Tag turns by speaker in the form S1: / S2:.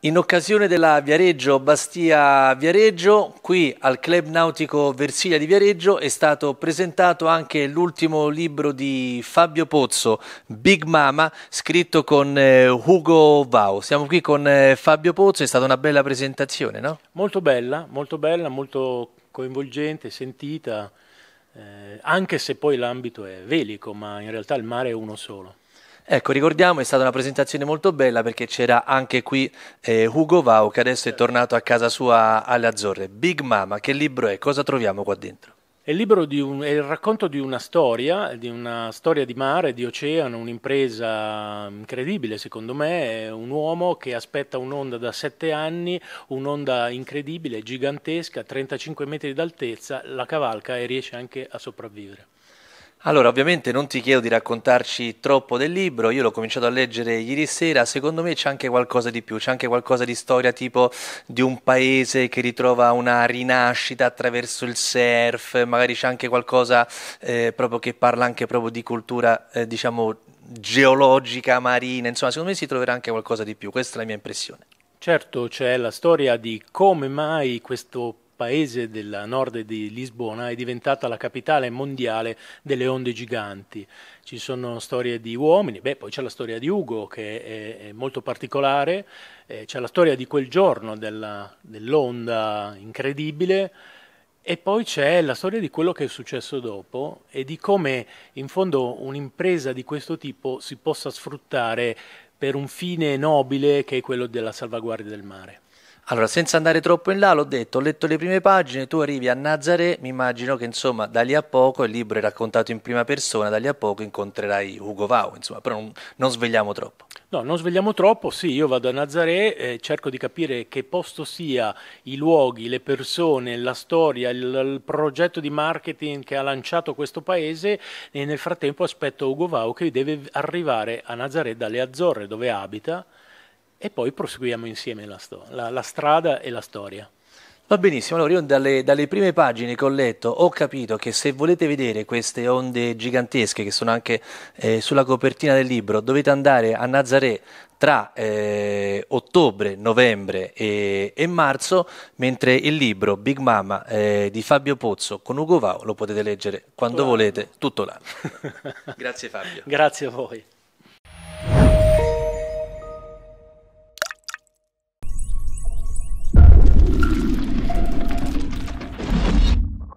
S1: In occasione della Viareggio Bastia Viareggio, qui al Club Nautico Versilia di Viareggio è stato presentato anche l'ultimo libro di Fabio Pozzo, Big Mama, scritto con eh, Ugo Vau. Siamo qui con eh, Fabio Pozzo, è stata una bella presentazione, no?
S2: Molto bella, molto bella, molto coinvolgente, sentita, eh, anche se poi l'ambito è velico, ma in realtà il mare è uno solo.
S1: Ecco, ricordiamo, è stata una presentazione molto bella perché c'era anche qui eh, Hugo Vau che adesso è tornato a casa sua alle Azzorre. Big Mama, che libro è? Cosa troviamo qua dentro?
S2: È il, un, è il, racconto di una storia, di una storia di mare, di oceano, un'impresa mm, incredibile secondo me, un uomo che aspetta un'onda da sette anni, un'onda incredibile, gigantesca, 35 metri d'altezza, la cavalca e riesce anche a sopravvivere.
S1: Allora, ovviamente non ti chiedo di raccontarci troppo del libro, io l'ho cominciato a leggere ieri sera, secondo me c'è anche qualcosa di più, c'è anche qualcosa di storia tipo di un paese che ritrova una rinascita attraverso il surf, magari c'è anche qualcosa eh, proprio che parla anche proprio di cultura, eh, diciamo, geologica, marina, insomma, secondo me si troverà anche qualcosa di più, questa è la mia impressione.
S2: Certo, c'è la storia di come mai questo paese paese del nord di Lisbona è diventata la capitale mondiale delle onde giganti. Ci sono storie di uomini, beh, poi c'è la storia di Ugo che è, è molto particolare, eh, c'è la storia di quel giorno della, dell'onda incredibile. E poi c'è la storia di quello che è successo dopo e di come in fondo un'impresa di questo tipo si possa sfruttare per un fine nobile che è quello della salvaguardia del mare.
S1: Allora, senza andare troppo in là, l'ho detto, ho letto le prime pagine, tu arrivi a Nazaré, mi immagino che insomma da lì a poco, il libro è raccontato in prima persona, da lì a poco incontrerai Ugo Vau, insomma, però non, non svegliamo troppo.
S2: No, non svegliamo troppo, sì, io vado a Nazaré, eh, cerco di capire che posto sia, i luoghi, le persone, la storia, il, il progetto di marketing che ha lanciato questo paese e nel frattempo aspetto Ugo Vau che deve arrivare a Nazaré dalle Azzorre dove abita e poi proseguiamo insieme la, sto- la, la strada e la storia.
S1: Va benissimo, allora io dalle, dalle, prime pagine che ho letto ho capito che se volete vedere queste onde gigantesche che sono anche eh, sulla copertina del libro dovete andare a Nazaré tra eh, ottobre, novembre e, e, marzo, mentre il libro Big Mama eh, di Fabio Pozzo con Ugo Vau lo potete leggere quando tutto volete tutto l'anno.
S2: Grazie Fabio. Grazie a voi.